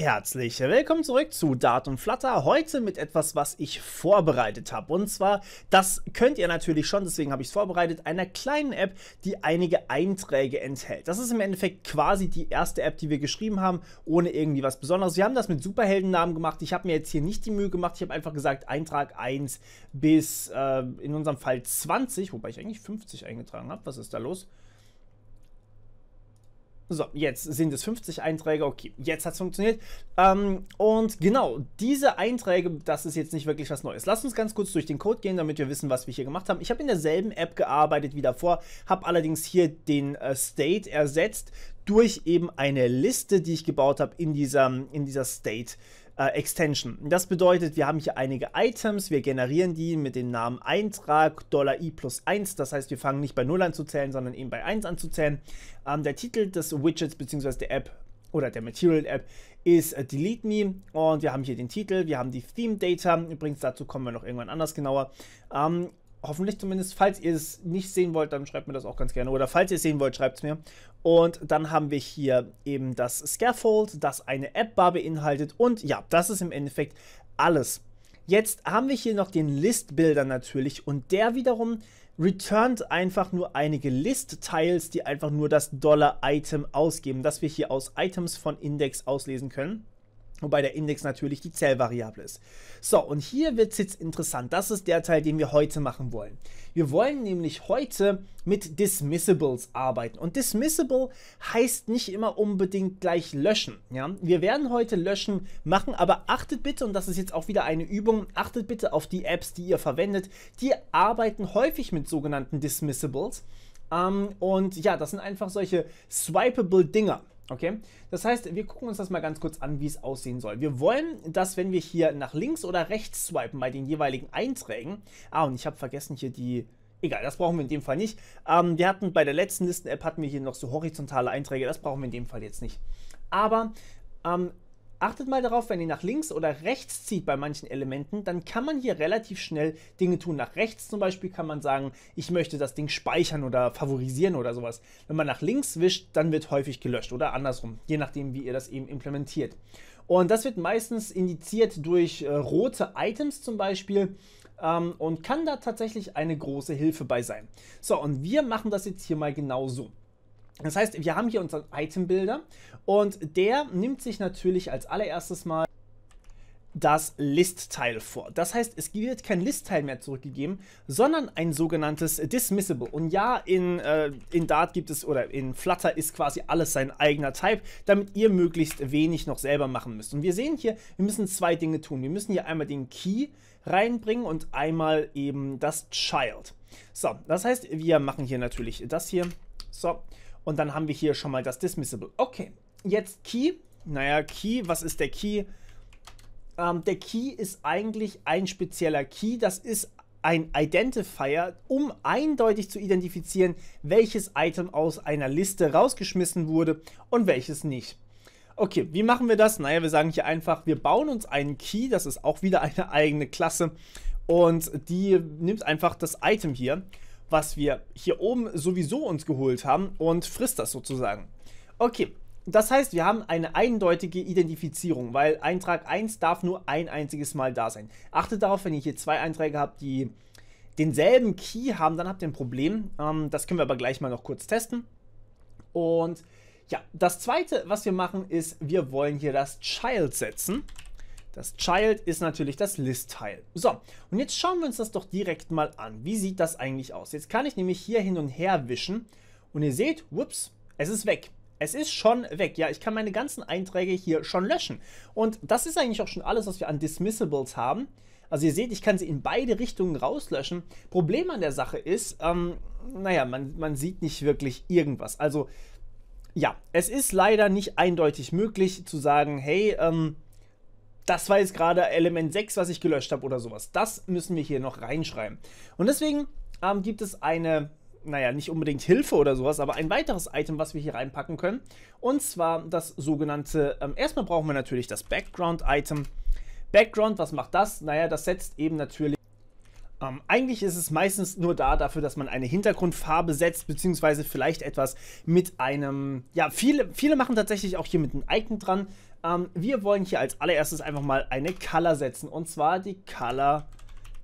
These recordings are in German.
Herzlich willkommen zurück zu Dart Flutter. Heute mit etwas, was ich vorbereitet habe. Und zwar, das könnt ihr natürlich schon, deswegen habe ich es vorbereitet, einer kleinen App, die einige Einträge enthält. Das ist im Endeffekt quasi die erste App, die wir geschrieben haben, ohne irgendwie was Besonderes. Wir haben das mit Superheldennamen gemacht. Ich habe mir jetzt hier nicht die Mühe gemacht. Ich habe einfach gesagt, Eintrag 1 bis äh, in unserem Fall 20, wobei ich eigentlich 50 eingetragen habe. Was ist da los? So, jetzt sind es 50 Einträge. Okay, jetzt hat es funktioniert. Ähm, und genau, diese Einträge, das ist jetzt nicht wirklich was Neues. Lass uns ganz kurz durch den Code gehen, damit wir wissen, was wir hier gemacht haben. Ich habe in derselben App gearbeitet wie davor, habe allerdings hier den äh, State ersetzt durch eben eine Liste, die ich gebaut habe in in dieser State-App äh, Extension. Das bedeutet, wir haben hier einige Items, wir generieren die mit dem Namen Eintrag $i plus 1. Das heißt, wir fangen nicht bei 0 an zu zählen, sondern eben bei 1 an zu zählen. Ähm, der Titel des Widgets bzw. der App oder der Material App ist äh, Delete Me und wir haben hier den Titel, wir haben die Theme Data, übrigens dazu kommen wir noch irgendwann anders genauer. Ähm, hoffentlich zumindest. Falls ihr es nicht sehen wollt, dann schreibt mir das auch ganz gerne. Oder falls ihr es sehen wollt, schreibt es mir. Und dann haben wir hier eben das Scaffold, das eine App-Bar beinhaltet. Und ja, das ist im Endeffekt alles. Jetzt haben wir hier noch den List-Builder natürlich und der wiederum returnt einfach nur einige List-Tiles, die einfach nur das dollar $-Item ausgeben, das wir hier aus Items von Index auslesen können. Wobei der Index natürlich die Zellvariable ist. So, und hier wird es jetzt interessant. Das ist der Teil, den wir heute machen wollen. Wir wollen nämlich heute mit Dismissibles arbeiten. Und Dismissible heißt nicht immer unbedingt gleich löschen. Ja? Wir werden heute löschen machen, aber achtet bitte, und das ist jetzt auch wieder eine Übung, achtet bitte auf die Apps, die ihr verwendet. Die arbeiten häufig mit sogenannten Dismissibles. Ähm, und ja, das sind einfach solche swipeable Dinger. Okay, das heißt, wir gucken uns das mal ganz kurz an, wie es aussehen soll. Wir wollen, dass wenn wir hier nach links oder rechts swipen bei den jeweiligen Einträgen, ah und ich habe vergessen hier die, egal, das brauchen wir in dem Fall nicht. Ähm, wir hatten bei der letzten Listen-App hatten wir hier noch so horizontale Einträge, das brauchen wir in dem Fall jetzt nicht. Aber ähm, Achtet mal darauf, wenn ihr nach links oder rechts zieht bei manchen Elementen, dann kann man hier relativ schnell Dinge tun. Nach rechts zum Beispiel kann man sagen, ich möchte das Ding speichern oder favorisieren oder sowas. Wenn man nach links wischt, dann wird häufig gelöscht oder andersrum, je nachdem, wie ihr das eben implementiert. Und das wird meistens indiziert durch äh, rote Items zum Beispiel ähm, und kann da tatsächlich eine große Hilfe bei sein. So, und wir machen das jetzt hier mal genau so. Das heißt, wir haben hier unseren Item-Builder und der nimmt sich natürlich als allererstes mal das List-Teil vor. Das heißt, es wird kein List-Teil mehr zurückgegeben, sondern ein sogenanntes Dismissible. Und ja, in, äh, in Dart gibt es, oder in Flutter ist quasi alles sein eigener Type, damit ihr möglichst wenig noch selber machen müsst. Und wir sehen hier, wir müssen zwei Dinge tun. Wir müssen hier einmal den Key reinbringen und einmal eben das Child. So, das heißt, wir machen hier natürlich das hier. So, und dann haben wir hier schon mal das Dismissible. Okay, jetzt Key. Naja, Key, was ist der Key? Ähm, der Key ist eigentlich ein spezieller Key. Das ist ein Identifier, um eindeutig zu identifizieren, welches Item aus einer Liste rausgeschmissen wurde und welches nicht. Okay, wie machen wir das? Naja, wir sagen hier einfach, wir bauen uns einen Key, das ist auch wieder eine eigene Klasse und die nimmt einfach das Item hier was wir hier oben sowieso uns geholt haben und frisst das sozusagen. Okay, das heißt, wir haben eine eindeutige Identifizierung, weil Eintrag 1 darf nur ein einziges Mal da sein. Achtet darauf, wenn ihr hier zwei Einträge habt, die denselben Key haben, dann habt ihr ein Problem. Ähm, das können wir aber gleich mal noch kurz testen. Und ja, das zweite, was wir machen, ist, wir wollen hier das Child setzen. Das Child ist natürlich das List-Teil. So, und jetzt schauen wir uns das doch direkt mal an. Wie sieht das eigentlich aus? Jetzt kann ich nämlich hier hin und her wischen und ihr seht, whoops, es ist weg. Es ist schon weg. Ja, ich kann meine ganzen Einträge hier schon löschen. Und das ist eigentlich auch schon alles, was wir an Dismissibles haben. Also ihr seht, ich kann sie in beide Richtungen rauslöschen. Problem an der Sache ist, ähm, naja, man, man sieht nicht wirklich irgendwas. Also ja, es ist leider nicht eindeutig möglich zu sagen, hey, ähm, das war jetzt gerade Element 6, was ich gelöscht habe oder sowas. Das müssen wir hier noch reinschreiben. Und deswegen ähm, gibt es eine, naja, nicht unbedingt Hilfe oder sowas, aber ein weiteres Item, was wir hier reinpacken können. Und zwar das sogenannte, ähm, erstmal brauchen wir natürlich das Background-Item. Background, was macht das? Naja, das setzt eben natürlich... Ähm, eigentlich ist es meistens nur da dafür, dass man eine Hintergrundfarbe setzt, beziehungsweise vielleicht etwas mit einem... Ja, viele, viele machen tatsächlich auch hier mit einem Icon dran, ähm, wir wollen hier als allererstes einfach mal eine Color setzen und zwar die Color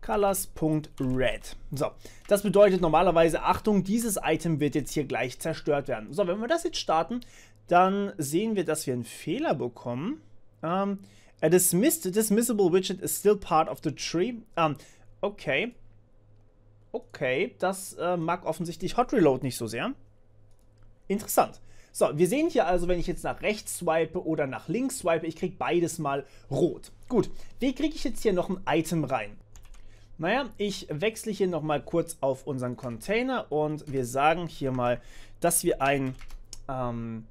colors.red. So, das bedeutet normalerweise, Achtung, dieses Item wird jetzt hier gleich zerstört werden. So, wenn wir das jetzt starten, dann sehen wir, dass wir einen Fehler bekommen. Um, ähm, a dismissed, dismissible widget is still part of the tree. Um, ähm, okay. Okay, das äh, mag offensichtlich Hot Reload nicht so sehr. Interessant. So, wir sehen hier also, wenn ich jetzt nach rechts swipe oder nach links swipe, ich kriege beides mal rot. Gut, wie kriege ich jetzt hier noch ein Item rein? Naja, ich wechsle hier nochmal kurz auf unseren Container und wir sagen hier mal, dass wir ein, ähm,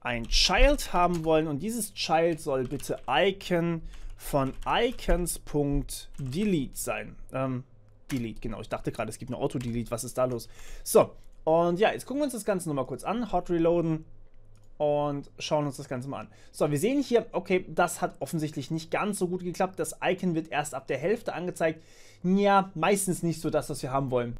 ein Child haben wollen und dieses Child soll bitte Icon von icons.delete sein. Ähm, delete, genau. Ich dachte gerade, es gibt eine Auto-Delete. Was ist da los? So, und ja, jetzt gucken wir uns das Ganze nochmal kurz an. Hot Reloaden und schauen uns das Ganze mal an. So, wir sehen hier, okay, das hat offensichtlich nicht ganz so gut geklappt. Das Icon wird erst ab der Hälfte angezeigt. Ja, meistens nicht so das, was wir haben wollen.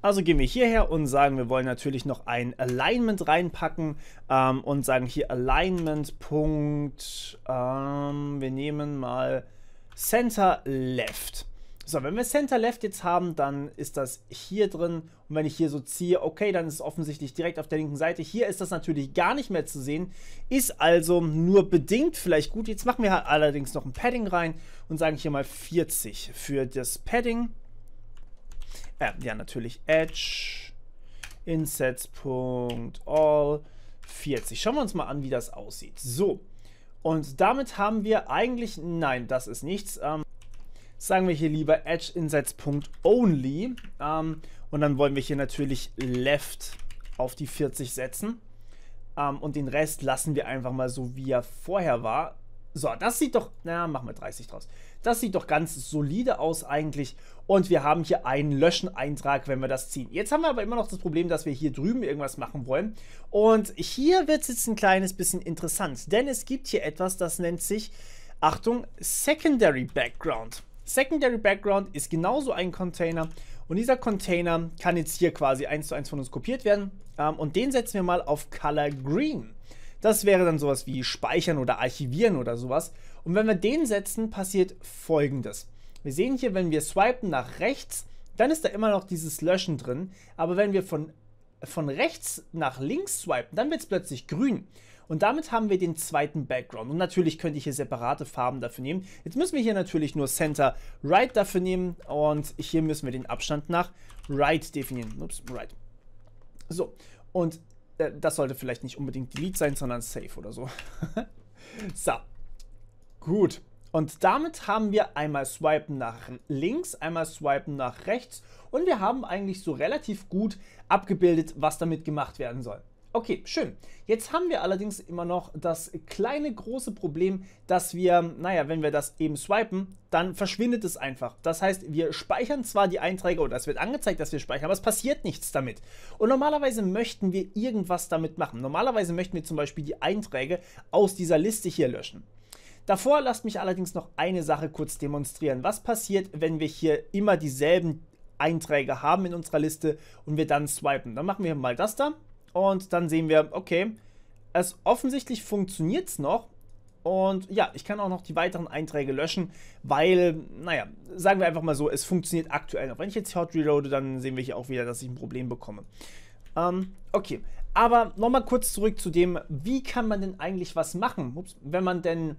Also gehen wir hierher und sagen, wir wollen natürlich noch ein Alignment reinpacken ähm, und sagen hier Alignment. Punkt, ähm, wir nehmen mal Center Left. So, wenn wir Center Left jetzt haben, dann ist das hier drin. Und wenn ich hier so ziehe, okay, dann ist es offensichtlich direkt auf der linken Seite. Hier ist das natürlich gar nicht mehr zu sehen. Ist also nur bedingt vielleicht gut. Jetzt machen wir halt allerdings noch ein Padding rein und sagen hier mal 40 für das Padding. Äh, ja, natürlich Edge, Insets.all, 40. Schauen wir uns mal an, wie das aussieht. So, und damit haben wir eigentlich, nein, das ist nichts. Ähm, sagen wir hier lieber Edge Insights.only. Ähm, und dann wollen wir hier natürlich Left auf die 40 setzen. Ähm, und den Rest lassen wir einfach mal so, wie er vorher war. So, das sieht doch, na, machen wir 30 draus. Das sieht doch ganz solide aus eigentlich. Und wir haben hier einen Löschen-Eintrag, wenn wir das ziehen. Jetzt haben wir aber immer noch das Problem, dass wir hier drüben irgendwas machen wollen. Und hier wird es jetzt ein kleines bisschen interessant. Denn es gibt hier etwas, das nennt sich, Achtung, Secondary Background. Secondary Background ist genauso ein Container und dieser Container kann jetzt hier quasi eins zu eins von uns kopiert werden ähm, und den setzen wir mal auf Color Green. Das wäre dann sowas wie speichern oder archivieren oder sowas. Und wenn wir den setzen, passiert folgendes. Wir sehen hier, wenn wir swipen nach rechts, dann ist da immer noch dieses Löschen drin. Aber wenn wir von, von rechts nach links swipen, dann wird es plötzlich grün. Und damit haben wir den zweiten Background. Und natürlich könnte ich hier separate Farben dafür nehmen. Jetzt müssen wir hier natürlich nur Center Right dafür nehmen. Und hier müssen wir den Abstand nach Right definieren. Ups, Right. So, und äh, das sollte vielleicht nicht unbedingt Delete sein, sondern Save oder so. so, gut. Und damit haben wir einmal Swipen nach links, einmal Swipen nach rechts und wir haben eigentlich so relativ gut abgebildet, was damit gemacht werden soll. Okay, schön. Jetzt haben wir allerdings immer noch das kleine große Problem, dass wir, naja, wenn wir das eben swipen, dann verschwindet es einfach. Das heißt, wir speichern zwar die Einträge oder es wird angezeigt, dass wir speichern, aber es passiert nichts damit. Und normalerweise möchten wir irgendwas damit machen. Normalerweise möchten wir zum Beispiel die Einträge aus dieser Liste hier löschen. Davor lasst mich allerdings noch eine Sache kurz demonstrieren. Was passiert, wenn wir hier immer dieselben Einträge haben in unserer Liste und wir dann swipen? Dann machen wir mal das da und dann sehen wir, okay, es offensichtlich funktioniert es noch. Und ja, ich kann auch noch die weiteren Einträge löschen, weil, naja, sagen wir einfach mal so, es funktioniert aktuell noch. Wenn ich jetzt Hot reloade, dann sehen wir hier auch wieder, dass ich ein Problem bekomme. Ähm, okay, aber nochmal kurz zurück zu dem, wie kann man denn eigentlich was machen, Ups, wenn man denn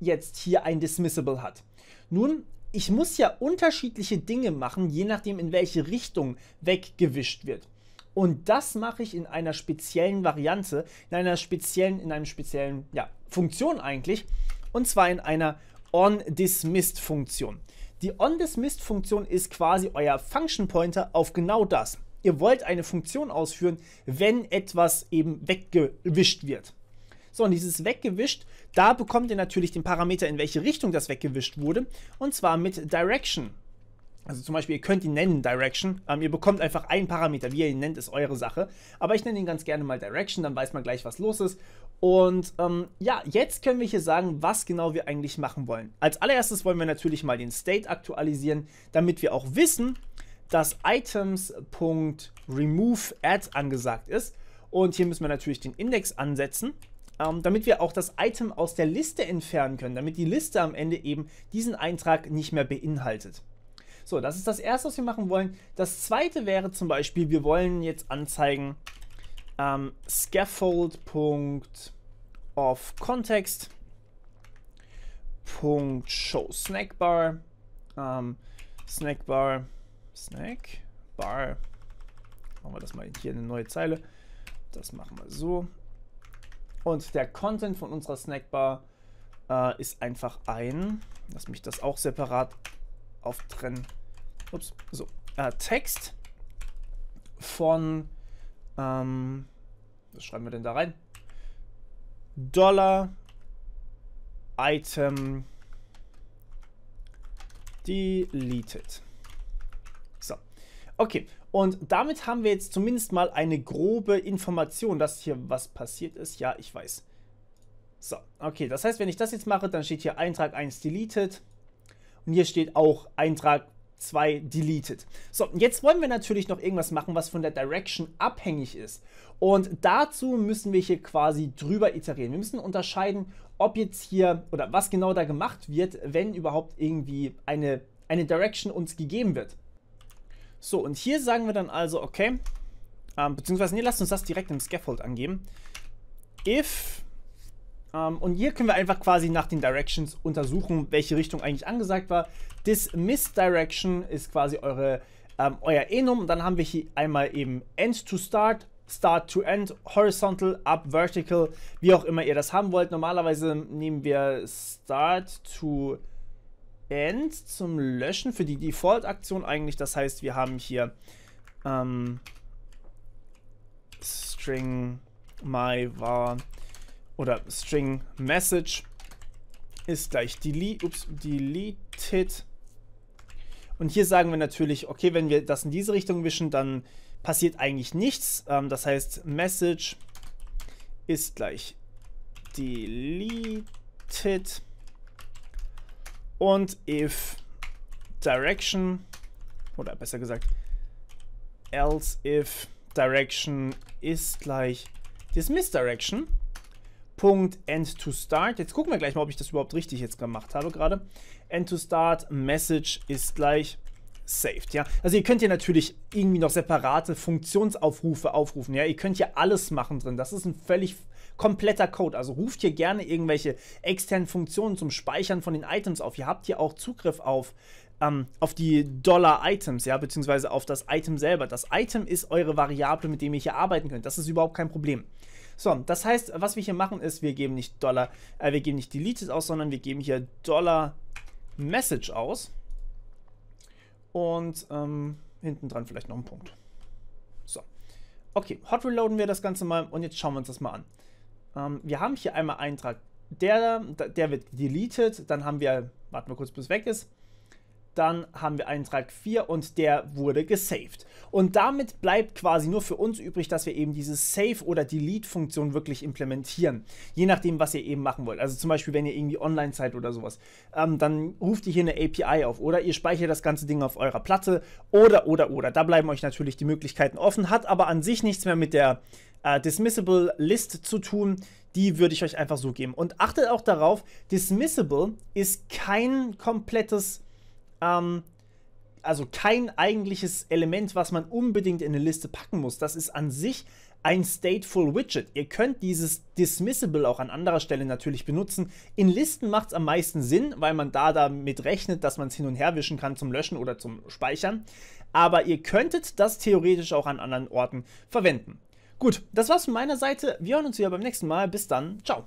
jetzt hier ein Dismissible hat. Nun, ich muss ja unterschiedliche Dinge machen, je nachdem in welche Richtung weggewischt wird. Und das mache ich in einer speziellen Variante, in einer speziellen, in einem speziellen, ja, Funktion eigentlich. Und zwar in einer OnDismissed-Funktion. Die OnDismissed-Funktion ist quasi euer Function Pointer auf genau das. Ihr wollt eine Funktion ausführen, wenn etwas eben weggewischt wird. So, und dieses weggewischt, da bekommt ihr natürlich den Parameter, in welche Richtung das weggewischt wurde, und zwar mit Direction. Also zum Beispiel, ihr könnt ihn nennen Direction. Ähm, ihr bekommt einfach einen Parameter. Wie ihr ihn nennt, ist eure Sache. Aber ich nenne ihn ganz gerne mal Direction, dann weiß man gleich, was los ist. Und ähm, ja, jetzt können wir hier sagen, was genau wir eigentlich machen wollen. Als allererstes wollen wir natürlich mal den State aktualisieren, damit wir auch wissen, dass Items.removeAdd angesagt ist. Und hier müssen wir natürlich den Index ansetzen ähm, damit wir auch das Item aus der Liste entfernen können, damit die Liste am Ende eben diesen Eintrag nicht mehr beinhaltet. So, das ist das erste, was wir machen wollen. Das zweite wäre zum Beispiel, wir wollen jetzt anzeigen ähm, scaffold.offContext Snackbar ähm, Snackbar Snackbar machen wir das mal hier in eine neue Zeile das machen wir so und der Content von unserer Snackbar äh, ist einfach ein lass mich das auch separat auftrennen. Ups, so. Äh, Text von, ähm, was schreiben wir denn da rein? Dollar Item deleted. So. Okay, und damit haben wir jetzt zumindest mal eine grobe Information, dass hier was passiert ist. Ja, ich weiß. So, okay, das heißt, wenn ich das jetzt mache, dann steht hier Eintrag 1 deleted. Und hier steht auch Eintrag 2 deleted. So, jetzt wollen wir natürlich noch irgendwas machen, was von der Direction abhängig ist. Und dazu müssen wir hier quasi drüber iterieren. Wir müssen unterscheiden, ob jetzt hier oder was genau da gemacht wird, wenn überhaupt irgendwie eine, eine Direction uns gegeben wird. So, und hier sagen wir dann also, okay, ähm, beziehungsweise, nee, lasst uns das direkt im Scaffold angeben. If ähm, und hier können wir einfach quasi nach den Directions untersuchen, welche Richtung eigentlich angesagt war. Dismiss Direction ist quasi eure, ähm, euer Enum. Und dann haben wir hier einmal eben End to Start, Start to End, Horizontal, Up, Vertical, wie auch immer ihr das haben wollt. Normalerweise nehmen wir Start to End zum Löschen für die Default-Aktion eigentlich. Das heißt, wir haben hier ähm, String my var oder String Message ist gleich delete, ups, deleted. Und hier sagen wir natürlich, okay, wenn wir das in diese Richtung wischen, dann passiert eigentlich nichts. Ähm, das heißt, Message ist gleich deleted und if direction oder besser gesagt else if direction ist gleich this misdirection Punkt end to start. Jetzt gucken wir gleich mal, ob ich das überhaupt richtig jetzt gemacht habe gerade. End to start Message ist gleich saved, ja. Also ihr könnt hier natürlich irgendwie noch separate Funktionsaufrufe aufrufen, ja. Ihr könnt hier alles machen drin. Das ist ein völlig kompletter Code. Also ruft hier gerne irgendwelche externen Funktionen zum Speichern von den Items auf. Ihr habt hier auch Zugriff auf ähm, auf die Dollar-Items, ja, beziehungsweise auf das Item selber. Das Item ist eure Variable, mit dem ihr hier arbeiten könnt. Das ist überhaupt kein Problem. So, das heißt, was wir hier machen ist, wir geben nicht Dollar, äh, wir geben nicht Deleted aus, sondern wir geben hier Dollar Message aus. Und ähm, hinten dran vielleicht noch ein Punkt. So. Okay, hot reloaden wir das Ganze mal und jetzt schauen wir uns das mal an. Ähm, wir haben hier einmal Eintrag, der, der wird deleted, dann haben wir, warten wir kurz bis weg ist, dann haben wir Eintrag 4 und der wurde gesaved. Und damit bleibt quasi nur für uns übrig, dass wir eben diese Save- oder Delete-Funktion wirklich implementieren. Je nachdem, was ihr eben machen wollt. Also zum Beispiel, wenn ihr irgendwie online seid oder sowas, ähm, dann ruft ihr hier eine API auf oder ihr speichert das ganze Ding auf eurer Platte oder, oder, oder. Da bleiben euch natürlich die Möglichkeiten offen, hat aber an sich nichts mehr mit der äh, Dismissible List zu tun die würde ich euch einfach so geben. Und achtet auch darauf, Dismissible ist kein komplettes ähm, also kein eigentliches Element, was man unbedingt in eine Liste packen muss. Das ist an sich ein Stateful Widget. Ihr könnt dieses Dismissible auch an anderer Stelle natürlich benutzen. In Listen macht es am meisten Sinn, weil man da damit rechnet, dass man es hin und her wischen kann zum Löschen oder zum Speichern. Aber ihr könntet das theoretisch auch an anderen Orten verwenden. Gut, das war's von meiner Seite. Wir hören uns wieder beim nächsten Mal. Bis dann. Ciao.